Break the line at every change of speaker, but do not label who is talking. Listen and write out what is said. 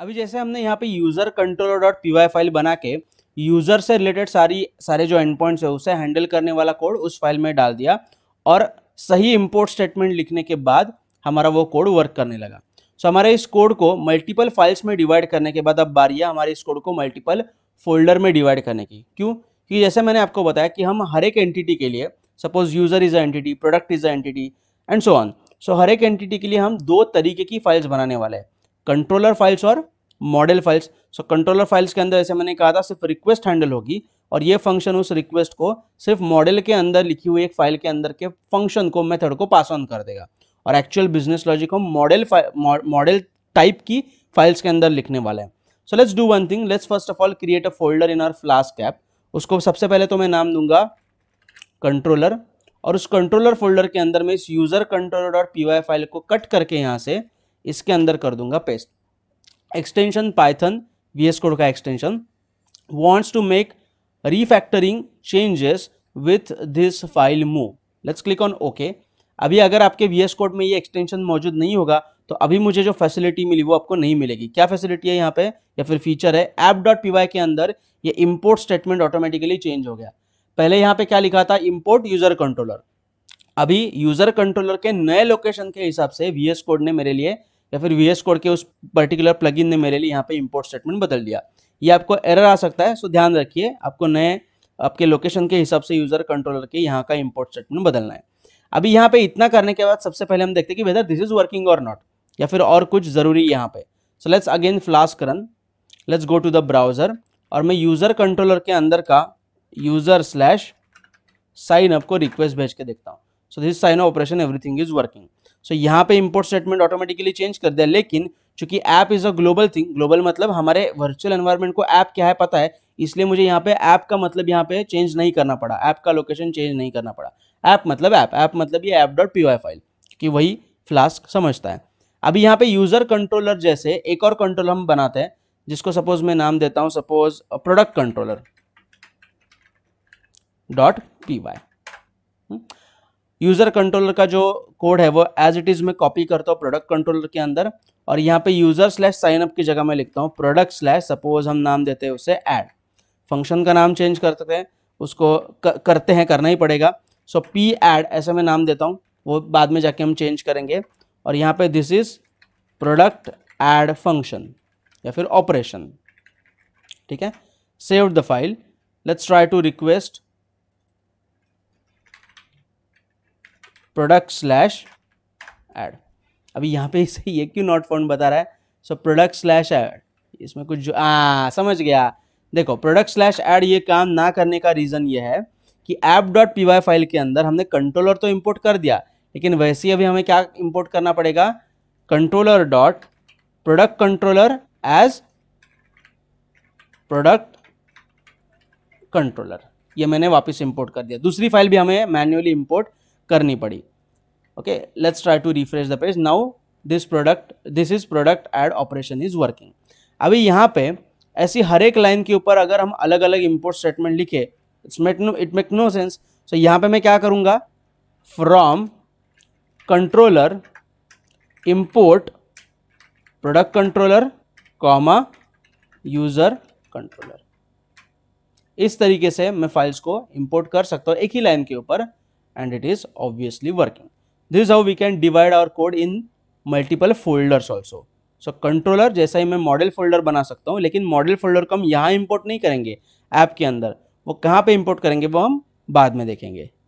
अभी जैसे हमने यहाँ पे user controller dot P file बना के यूज़र से रिलेटेड सारी सारे जो एंड पॉइंट्स है उसे हैंडल करने वाला कोड उस फाइल में डाल दिया और सही इम्पोर्ट स्टेटमेंट लिखने के बाद हमारा वो कोड वर्क करने लगा सो हमारे इस कोड को मल्टीपल फाइल्स में डिवाइड करने के बाद अब बारिया हमारे इस कोड को मल्टीपल फोल्डर में डिवाइड करने की क्यों क्योंकि जैसे मैंने आपको बताया कि हम हर एक एंटिटी के लिए suppose user is a entity product is a entity and so on so हर एक एंटिटी के लिए हम दो तरीके की फाइल्स बनाने वाले हैं कंट्रोलर फाइल्स और model files so controller files के अंदर जैसे मैंने कहा था सिर्फ रिक्वेस्ट हैंडल होगी और ये फंक्शन उस रिक्वेस्ट को सिर्फ मॉडल के अंदर लिखी हुई एक फाइल के अंदर के फंक्शन को मेथड को पास ऑन कर देगा और एक्चुअल बिजनेस लॉजिक हम मॉडल मॉडल टाइप की फाइल्स के अंदर लिखने वाला है so let's do one thing let's first of all create a folder in our flask app उसको सबसे पहले तो मैं नाम दूंगा कंट्रोलर और उस कंट्रोलर फोल्डर के अंदर मैं इस user controller dot P file को कट करके यहाँ से इसके अंदर कर दूंगा paste extension Python V S code का extension wants to make refactoring changes with this file move let's click on okay अभी अगर आपके वी एस कोड में ये एक्सटेंशन मौजूद नहीं होगा तो अभी मुझे जो फैसिलिटी मिली वो आपको नहीं मिलेगी क्या फैसिलिटी है यहाँ पे या फिर फीचर है ऐप डॉट पी वाई के अंदर ये इंपोर्ट स्टेटमेंट ऑटोमेटिकली चेंज हो गया पहले यहाँ पे क्या लिखा था इम्पोर्ट यूजर कंट्रोलर अभी यूजर कंट्रोलर के नए लोकेशन के हिसाब से वी एस कोड ने मेरे लिए या फिर वी एस कोड के उस पर्टिकुलर प्लगइन ने मेरे लिए यहाँ पे इम्पोर्ट स्टेटमेंट बदल दिया ये आपको एरर आ सकता है सो ध्यान रखिए आपको नए आपके लोकेशन के हिसाब से यूज़र कंट्रोलर के यहाँ का इम्पोर्ट स्टेटमेंट बदलना है अभी यहाँ पे इतना करने के बाद सबसे पहले हम देखते हैं कि वेदर दिस इज़ वर्किंग और नॉट या फिर और कुछ ज़रूरी यहाँ पे so let's again flask run let's go to the browser और मैं यूज़र कंट्रोलर के अंदर का यूज़र स्लैश साइन अप को रिक्वेस्ट भेज के देखता हूँ so this sign operation everything is working so यहाँ पे इम्पोर्ट स्टेटमेंट ऑटोमेटिकली चेंज कर दिया लेकिन चूंकि app is a global thing global मतलब हमारे वर्चुअल एनवायरमेंट को ऐप क्या है पता है इसलिए मुझे यहाँ पे ऐप का मतलब यहाँ पे चेंज नहीं करना पड़ा ऐप का लोकेशन चेंज नहीं करना पड़ा ऐप मतलब ऐप ऐप मतलब ये ऐप डॉट पी फाइल क्योंकि वही फ्लास्क समझता है अभी यहाँ पे यूज़र कंट्रोलर जैसे एक और कंट्रोल हम बनाते हैं जिसको सपोज मैं नाम देता हूँ suppose product controller dot P Y user controller का जो कोड है वो एज इट इज़ मैं कॉपी करता हूँ प्रोडक्ट कंट्रोलर के अंदर और यहाँ पे यूज़र स्लैश साइन अप की जगह मैं लिखता हूँ प्रोडक्ट स्लैश सपोज हम नाम देते हैं उसे ऐड फंक्शन का नाम चेंज करते हैं उसको करते हैं करना ही पड़ेगा सो पी एड ऐसा मैं नाम देता हूँ वो बाद में जाके हम चेंज करेंगे और यहाँ पे this is product add function या फिर ऑपरेशन ठीक है save the file let's try to request product slash add अभी यहाँ पे इसे ये क्यों नॉट फाउंड बता रहा है सो प्रोडक्ट स्लैश एड इसमें कुछ जो आ, हाँ, समझ गया देखो प्रोडक्ट स्लैश एड ये काम ना करने का रीज़न ये है कि ऐप डॉट पी फाइल के अंदर हमने कंट्रोलर तो इम्पोर्ट कर दिया लेकिन वैसे ही अभी हमें क्या इम्पोर्ट करना पड़ेगा controller dot product controller as product controller ये मैंने वापस इंपोर्ट कर दिया दूसरी फाइल भी हमें मैन्युअली इंपोर्ट करनी पड़ी okay let's try to refresh the page now this product this is product add operation is working अभी यहाँ पे ऐसी हर एक लाइन के ऊपर अगर हम अलग अलग इम्पोर्ट स्टेटमेंट लिखे it's make no it make no sense so यहाँ पे मैं क्या करूँगा from controller import product controller comma user controller इस तरीके से मैं फाइल्स को इंपोर्ट कर सकता हूँ एक ही लाइन के ऊपर and it is obviously working. This is how we can divide our code in multiple folders also. So controller जैसा ही मैं मॉडल फोल्डर बना सकता हूँ लेकिन मॉडल फोल्डर को हम यहाँ इम्पोर्ट नहीं करेंगे ऐप के अंदर वो कहाँ पे इम्पोर्ट करेंगे वो हम बाद में देखेंगे